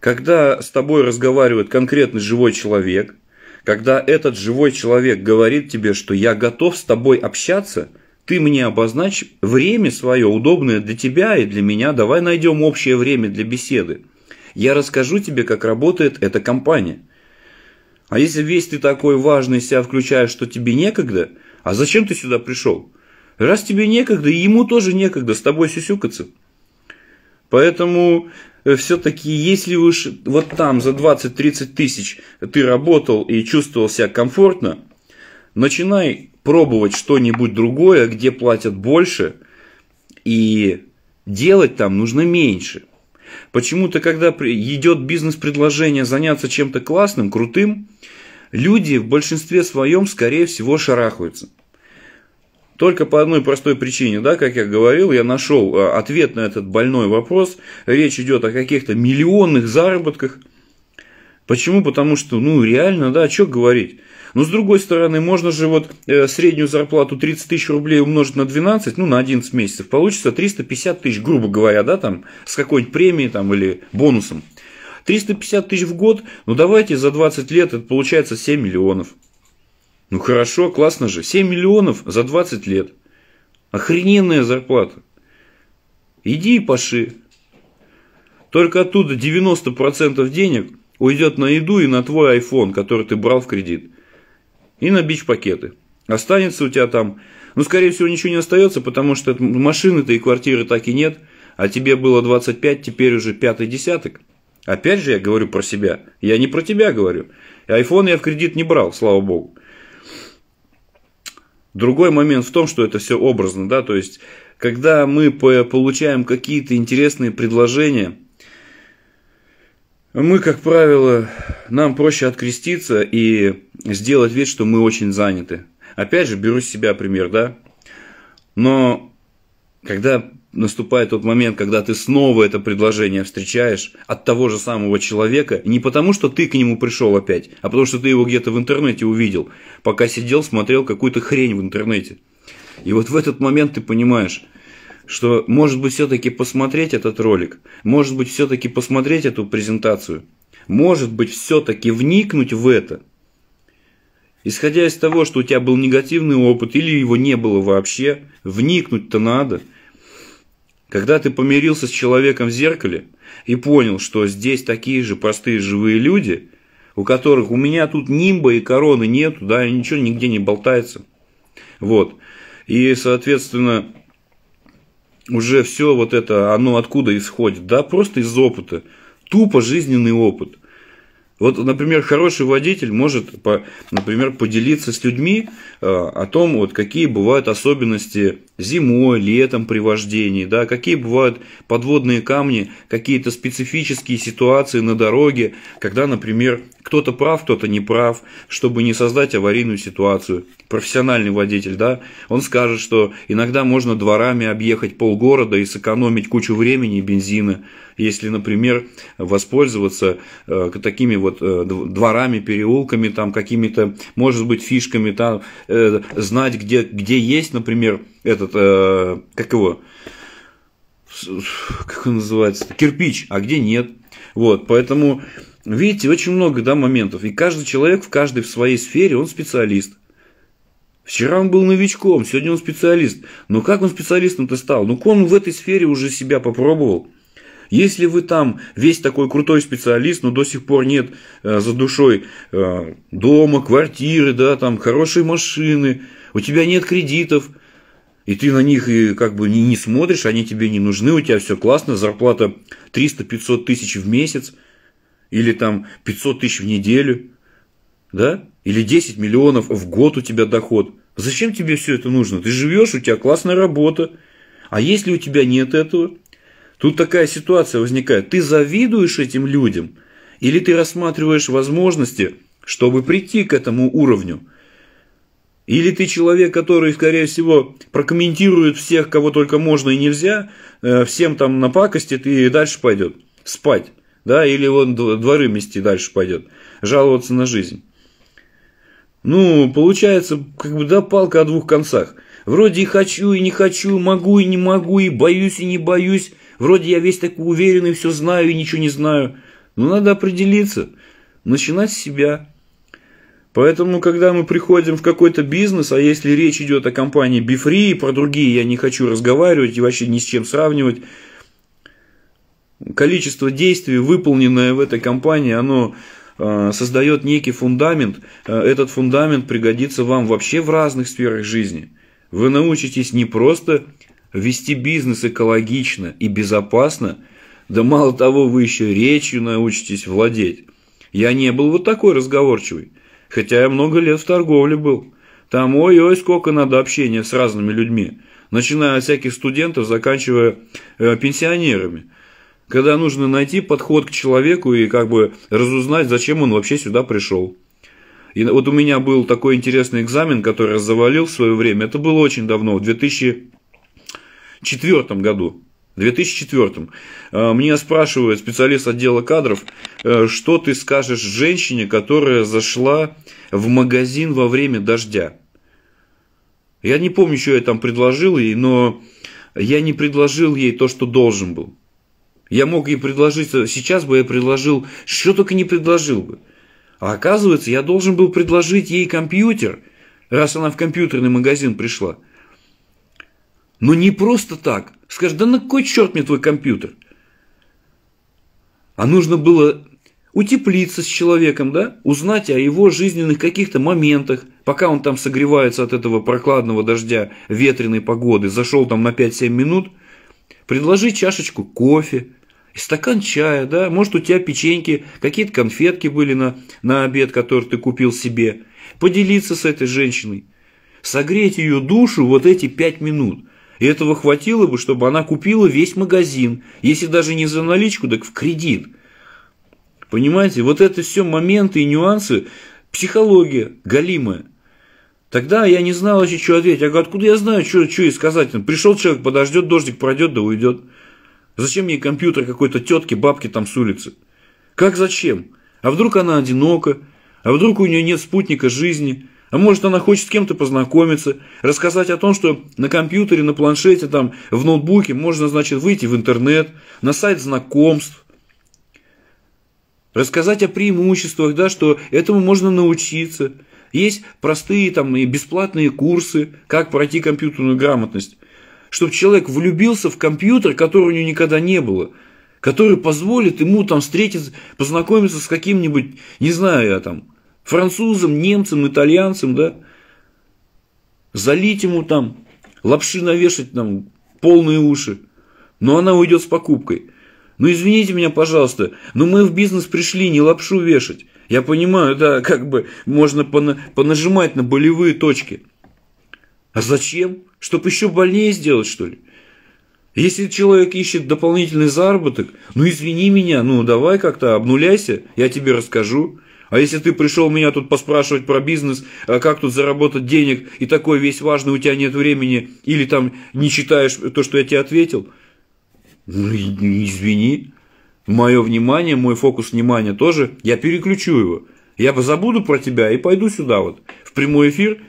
Когда с тобой разговаривает конкретный живой человек – когда этот живой человек говорит тебе, что я готов с тобой общаться, ты мне обозначь время свое, удобное для тебя и для меня, давай найдем общее время для беседы. Я расскажу тебе, как работает эта компания. А если весь ты такой важный себя включаешь, что тебе некогда, а зачем ты сюда пришел? Раз тебе некогда, и ему тоже некогда с тобой сюсюкаться. Поэтому Э, все-таки, если уж вот там за 20-30 тысяч ты работал и чувствовал себя комфортно, начинай пробовать что-нибудь другое, где платят больше, и делать там нужно меньше. Почему-то, когда идет бизнес-предложение заняться чем-то классным, крутым, люди в большинстве своем, скорее всего, шарахаются – только по одной простой причине, да, как я говорил, я нашел э, ответ на этот больной вопрос. Речь идет о каких-то миллионных заработках. Почему? Потому что, ну, реально, да, что говорить. Но ну, с другой стороны, можно же вот э, среднюю зарплату 30 тысяч рублей умножить на 12, ну на 11 месяцев, получится 350 тысяч, грубо говоря, да, там, с какой-нибудь премией там или бонусом. 350 тысяч в год, ну давайте за 20 лет это получается 7 миллионов. Ну хорошо, классно же. 7 миллионов за 20 лет. Охрененная зарплата. Иди и паши. Только оттуда 90% денег уйдет на еду и на твой iPhone, который ты брал в кредит. И на бич-пакеты. Останется у тебя там, ну, скорее всего, ничего не остается, потому что машины-то и квартиры так и нет, а тебе было 25, теперь уже пятый десяток. Опять же я говорю про себя, я не про тебя говорю. И iPhone я в кредит не брал, слава богу. Другой момент в том, что это все образно, да, то есть, когда мы получаем какие-то интересные предложения, мы, как правило, нам проще откреститься и сделать вид, что мы очень заняты. Опять же, беру с себя пример, да, но когда наступает тот момент, когда ты снова это предложение встречаешь от того же самого человека, не потому, что ты к нему пришел опять, а потому, что ты его где-то в интернете увидел, пока сидел, смотрел какую-то хрень в интернете. И вот в этот момент ты понимаешь, что, может быть, все-таки посмотреть этот ролик, может быть, все-таки посмотреть эту презентацию, может быть, все-таки вникнуть в это. Исходя из того, что у тебя был негативный опыт или его не было вообще, вникнуть-то надо – когда ты помирился с человеком в зеркале и понял, что здесь такие же простые живые люди, у которых у меня тут нимба и короны нет, да, и ничего нигде не болтается. Вот. И, соответственно, уже все вот это, оно откуда исходит? Да, просто из опыта. Тупо жизненный опыт. Вот, например, хороший водитель может, по, например, поделиться с людьми э, о том, вот, какие бывают особенности зимой, летом при вождении, да, какие бывают подводные камни, какие-то специфические ситуации на дороге, когда, например, кто-то прав, кто-то не прав, чтобы не создать аварийную ситуацию. Профессиональный водитель, да, он скажет, что иногда можно дворами объехать полгорода и сэкономить кучу времени и бензина, если, например, воспользоваться э, такими вот вот э, дворами, переулками, там какими-то, может быть, фишками, там, э, знать, где, где есть, например, этот, э, как его, как он называется, кирпич, а где нет. Вот, поэтому, видите, очень много да, моментов. И каждый человек в каждой в своей сфере, он специалист. Вчера он был новичком, сегодня он специалист. Но как он специалистом-то стал? Ну, он в этой сфере уже себя попробовал. Если вы там весь такой крутой специалист, но до сих пор нет э, за душой э, дома, квартиры, да, там хорошие машины, у тебя нет кредитов, и ты на них и как бы не, не смотришь, они тебе не нужны, у тебя все классно, зарплата 300-500 тысяч в месяц, или там 500 тысяч в неделю, да, или 10 миллионов в год у тебя доход. Зачем тебе все это нужно? Ты живешь, у тебя классная работа, а если у тебя нет этого, Тут такая ситуация возникает. Ты завидуешь этим людям или ты рассматриваешь возможности, чтобы прийти к этому уровню? Или ты человек, который, скорее всего, прокомментирует всех, кого только можно и нельзя, э, всем там напакостит и дальше пойдет спать, да, или он дворы мести дальше пойдет, жаловаться на жизнь. Ну, получается, как бы, да, палка о двух концах. Вроде и хочу, и не хочу, могу, и не могу, и боюсь, и не боюсь, Вроде я весь такой уверенный, все знаю и ничего не знаю. Но надо определиться, начинать с себя. Поэтому, когда мы приходим в какой-то бизнес, а если речь идет о компании Бифри, про другие я не хочу разговаривать и вообще ни с чем сравнивать, количество действий, выполненное в этой компании, оно а, создает некий фундамент. А, этот фундамент пригодится вам вообще в разных сферах жизни. Вы научитесь не просто вести бизнес экологично и безопасно, да мало того, вы еще речью научитесь владеть. Я не был вот такой разговорчивый, хотя я много лет в торговле был. Там ой-ой, сколько надо общения с разными людьми, начиная от всяких студентов, заканчивая э, пенсионерами. Когда нужно найти подход к человеку и как бы разузнать, зачем он вообще сюда пришел. И вот у меня был такой интересный экзамен, который я завалил в свое время. Это было очень давно, в 2000 2004 году. 2004. Э, Мне спрашивает специалист отдела кадров, э, что ты скажешь женщине, которая зашла в магазин во время дождя. Я не помню, что я там предложил ей, но я не предложил ей то, что должен был. Я мог ей предложить, э, сейчас бы я предложил, что только не предложил бы. А оказывается, я должен был предложить ей компьютер, раз она в компьютерный магазин пришла – но ну, не просто так. Скажешь, да на кой черт мне твой компьютер? А нужно было утеплиться с человеком, да? узнать о его жизненных каких-то моментах, пока он там согревается от этого прокладного дождя, ветреной погоды, зашел там на 5-7 минут, предложить чашечку кофе, и стакан чая, да, может у тебя печеньки, какие-то конфетки были на, на обед, который ты купил себе, поделиться с этой женщиной, согреть ее душу вот эти пять минут – и этого хватило бы, чтобы она купила весь магазин, если даже не за наличку, так в кредит. Понимаете, вот это все моменты и нюансы, психология галимая. Тогда я не знал еще, что ответить. Я говорю, откуда я знаю, что, что и сказать? Пришел человек, подождет, дождик пройдет, да уйдет. Зачем мне компьютер какой-то тетки, бабки там с улицы? Как зачем? А вдруг она одинока? А вдруг у нее нет спутника жизни? А может она хочет с кем-то познакомиться, рассказать о том, что на компьютере, на планшете, там, в ноутбуке можно, значит, выйти в интернет, на сайт знакомств, рассказать о преимуществах, да, что этому можно научиться. Есть простые там и бесплатные курсы, как пройти компьютерную грамотность, чтобы человек влюбился в компьютер, который у него никогда не было, который позволит ему там встретиться, познакомиться с каким-нибудь, не знаю я там, французам, немцам, итальянцам, да, залить ему там, лапши навешать нам полные уши, но она уйдет с покупкой. Ну извините меня, пожалуйста, но мы в бизнес пришли не лапшу вешать. Я понимаю, да, как бы можно понажимать на болевые точки. А зачем? Чтобы еще больнее сделать, что ли? Если человек ищет дополнительный заработок, ну извини меня, ну давай как-то обнуляйся, я тебе расскажу. А если ты пришел меня тут поспрашивать про бизнес, э, как тут заработать денег, и такой весь важный, у тебя нет времени, или там не читаешь то, что я тебе ответил, ну, извини, мое внимание, мой фокус внимания тоже, я переключу его. Я забуду про тебя и пойду сюда вот, в прямой эфир,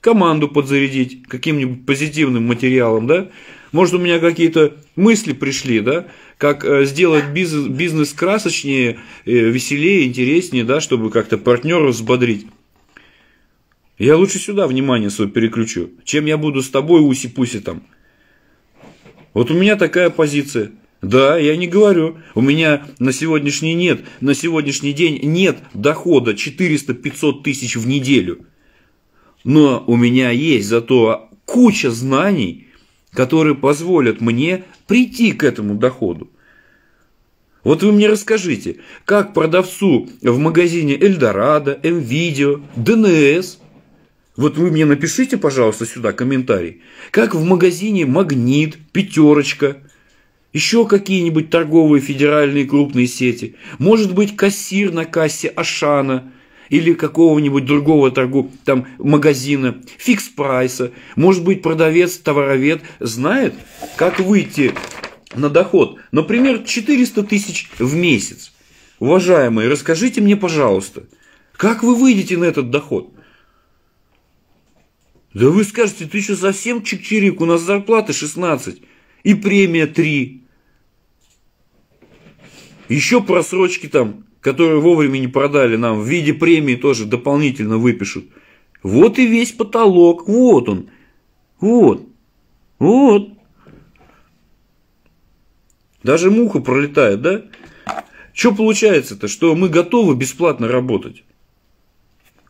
команду подзарядить каким-нибудь позитивным материалом, да? Может, у меня какие-то мысли пришли, да? как э, сделать бизнес, бизнес красочнее, э, веселее, интереснее, да, чтобы как-то партнеров взбодрить. Я лучше сюда внимание свое переключу, чем я буду с тобой уси-пуси там. Вот у меня такая позиция. Да, я не говорю. У меня на сегодняшний, нет, на сегодняшний день нет дохода 400-500 тысяч в неделю. Но у меня есть зато куча знаний, которые позволят мне прийти к этому доходу. Вот вы мне расскажите, как продавцу в магазине Эльдорадо, МВидео, ДНС, вот вы мне напишите, пожалуйста, сюда комментарий, как в магазине Магнит, Пятерочка, еще какие-нибудь торговые федеральные крупные сети, может быть, кассир на кассе Ашана или какого-нибудь другого торгу, там, магазина, фикс прайса, может быть, продавец, товаровед знает, как выйти на доход, например, 400 тысяч в месяц. Уважаемые, расскажите мне, пожалуйста, как вы выйдете на этот доход? Да вы скажете, ты что совсем чик-чирик, у нас зарплата 16 и премия 3. Еще просрочки там, которые вовремя не продали нам, в виде премии тоже дополнительно выпишут. Вот и весь потолок, вот он, вот, вот. Даже муха пролетает, да? Что получается-то, что мы готовы бесплатно работать?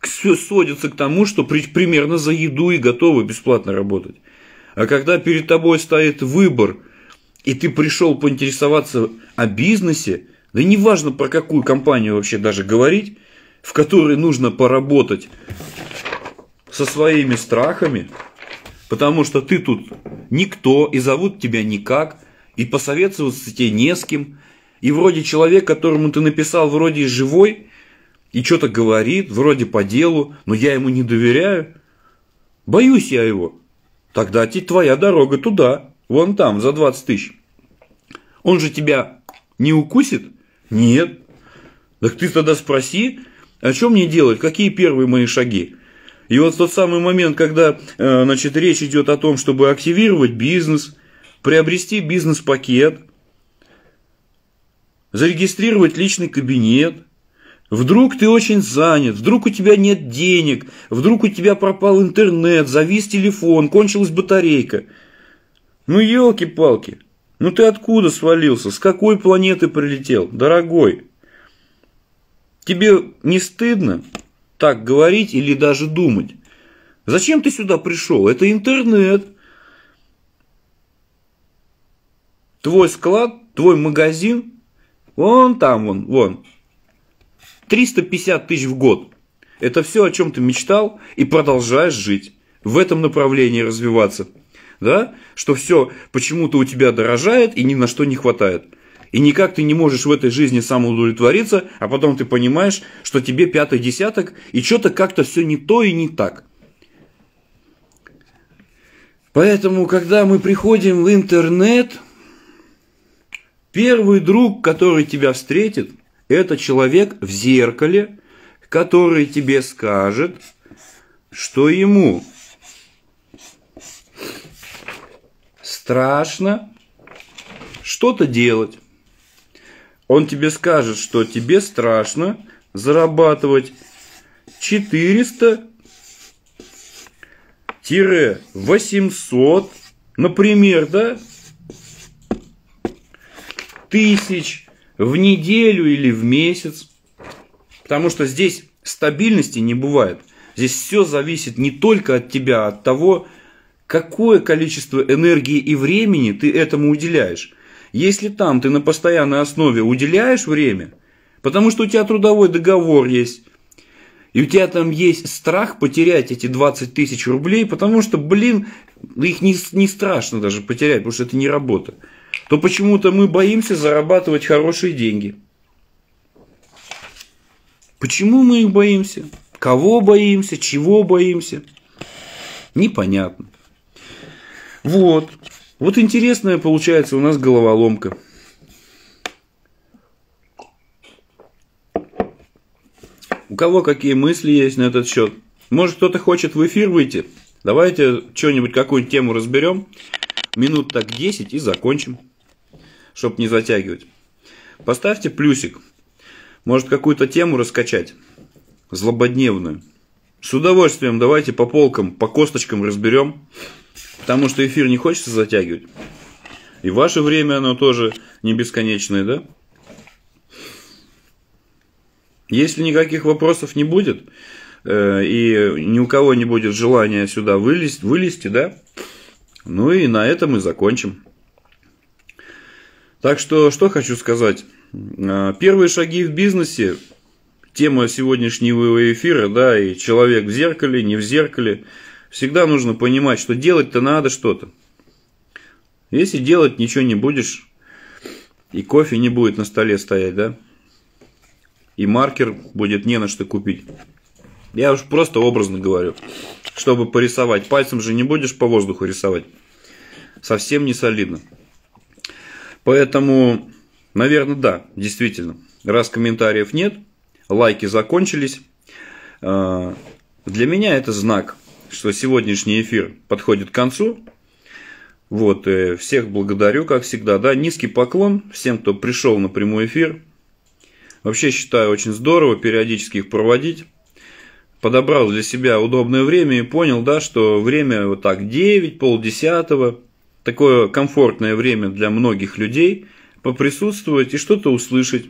Все сводится к тому, что при, примерно за еду и готовы бесплатно работать. А когда перед тобой стоит выбор, и ты пришел поинтересоваться о бизнесе, да неважно про какую компанию вообще даже говорить, в которой нужно поработать со своими страхами, потому что ты тут никто и зовут тебя никак – и посоветоваться тебе не с кем. И вроде человек, которому ты написал, вроде живой, и что-то говорит, вроде по делу, но я ему не доверяю. Боюсь я его. Тогда тебе твоя дорога туда, вон там, за 20 тысяч. Он же тебя не укусит? Нет. Так ты тогда спроси, а что мне делать, какие первые мои шаги? И вот в тот самый момент, когда э, значит, речь идет о том, чтобы активировать бизнес – приобрести бизнес-пакет, зарегистрировать личный кабинет. Вдруг ты очень занят, вдруг у тебя нет денег, вдруг у тебя пропал интернет, завис телефон, кончилась батарейка. Ну елки-палки, ну ты откуда свалился, с какой планеты прилетел, дорогой? Тебе не стыдно так говорить или даже думать? Зачем ты сюда пришел? Это интернет. твой склад, твой магазин, вон там, вон, вон, 350 тысяч в год. Это все, о чем ты мечтал, и продолжаешь жить, в этом направлении развиваться. Да? Что все почему-то у тебя дорожает и ни на что не хватает. И никак ты не можешь в этой жизни самоудовлетвориться, а потом ты понимаешь, что тебе пятый десяток, и что-то как-то все не то и не так. Поэтому, когда мы приходим в интернет, Первый друг, который тебя встретит, это человек в зеркале, который тебе скажет, что ему страшно что-то делать. Он тебе скажет, что тебе страшно зарабатывать 400 800, например, да, тысяч в неделю или в месяц. Потому что здесь стабильности не бывает. Здесь все зависит не только от тебя, а от того, какое количество энергии и времени ты этому уделяешь. Если там ты на постоянной основе уделяешь время, потому что у тебя трудовой договор есть, и у тебя там есть страх потерять эти 20 тысяч рублей, потому что, блин, их не, не страшно даже потерять, потому что это не работа то почему-то мы боимся зарабатывать хорошие деньги. Почему мы их боимся? Кого боимся? Чего боимся? Непонятно. Вот. Вот интересная получается у нас головоломка. У кого какие мысли есть на этот счет? Может кто-то хочет в эфир выйти? Давайте что-нибудь, какую-нибудь тему разберем. Минут так 10 и закончим чтобы не затягивать. Поставьте плюсик. Может какую-то тему раскачать. Злободневную. С удовольствием давайте по полкам, по косточкам разберем. Потому что эфир не хочется затягивать. И ваше время оно тоже не бесконечное, да? Если никаких вопросов не будет, э, и ни у кого не будет желания сюда вылезть, вылезти, да? Ну и на этом мы закончим. Так что, что хочу сказать. Э, первые шаги в бизнесе, тема сегодняшнего эфира, да, и человек в зеркале, не в зеркале. Всегда нужно понимать, что делать-то надо что-то. Если делать ничего не будешь, и кофе не будет на столе стоять, да, и маркер будет не на что купить. Я уж просто образно говорю, чтобы порисовать. Пальцем же не будешь по воздуху рисовать. Совсем не солидно. Поэтому, наверное, да, действительно. Раз комментариев нет, лайки закончились. А, для меня это знак, что сегодняшний эфир подходит к концу. Вот, э, всех благодарю, как всегда, да, низкий поклон всем, кто пришел на прямой эфир. Вообще считаю очень здорово периодически их проводить. Подобрал для себя удобное время и понял, да, что время вот так 9, полдесятого, такое комфортное время для многих людей, поприсутствовать и что-то услышать,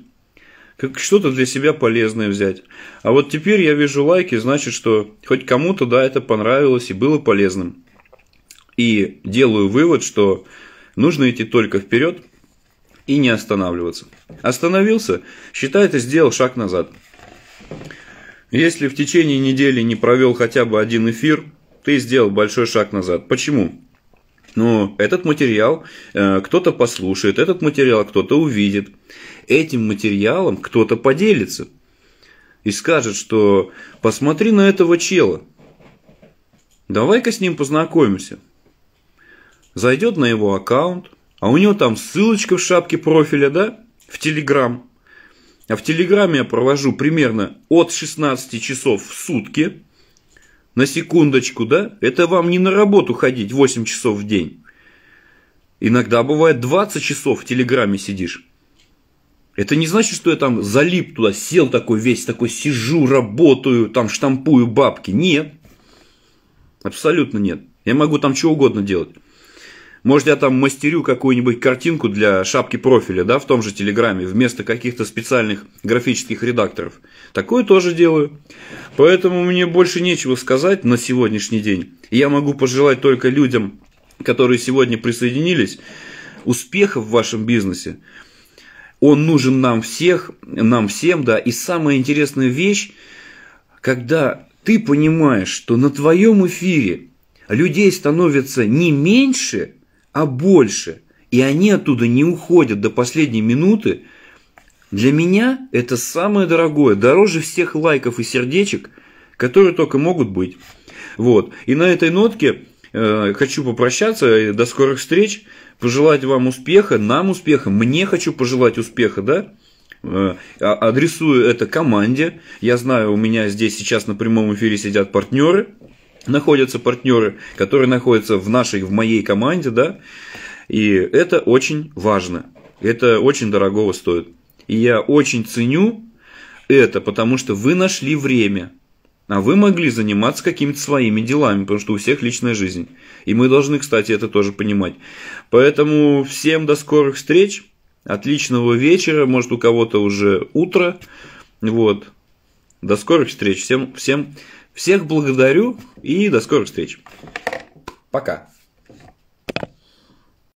как что-то для себя полезное взять. А вот теперь я вижу лайки, значит, что хоть кому-то, да, это понравилось и было полезным. И делаю вывод, что нужно идти только вперед и не останавливаться. Остановился, считай, ты сделал шаг назад. Если в течение недели не провел хотя бы один эфир, ты сделал большой шаг назад. Почему? Но ну, этот материал э, кто-то послушает, этот материал кто-то увидит. Этим материалом кто-то поделится и скажет, что посмотри на этого чела, давай-ка с ним познакомимся. Зайдет на его аккаунт, а у него там ссылочка в шапке профиля, да, в Телеграм. А в Телеграме я провожу примерно от 16 часов в сутки – на секундочку, да? Это вам не на работу ходить 8 часов в день. Иногда бывает 20 часов в Телеграме сидишь. Это не значит, что я там залип туда, сел такой весь, такой сижу, работаю, там штампую бабки. Нет. Абсолютно нет. Я могу там что угодно делать. Может, я там мастерю какую-нибудь картинку для шапки профиля, да, в том же Телеграме, вместо каких-то специальных графических редакторов. Такое тоже делаю. Поэтому мне больше нечего сказать на сегодняшний день. Я могу пожелать только людям, которые сегодня присоединились, успеха в вашем бизнесе. Он нужен нам всех, нам всем, да. И самая интересная вещь, когда ты понимаешь, что на твоем эфире людей становится не меньше, а больше. И они оттуда не уходят до последней минуты. Для меня это самое дорогое, дороже всех лайков и сердечек, которые только могут быть. Вот. И на этой нотке э, хочу попрощаться. До скорых встреч. Пожелать вам успеха, нам успеха. Мне хочу пожелать успеха, да? Э, а, адресую это команде. Я знаю, у меня здесь сейчас на прямом эфире сидят партнеры находятся партнеры, которые находятся в нашей, в моей команде, да, и это очень важно, это очень дорогого стоит. И я очень ценю это, потому что вы нашли время, а вы могли заниматься какими-то своими делами, потому что у всех личная жизнь. И мы должны, кстати, это тоже понимать. Поэтому всем до скорых встреч, отличного вечера, может у кого-то уже утро. Вот. До скорых встреч. Всем, всем всех благодарю и до скорых встреч. Пока.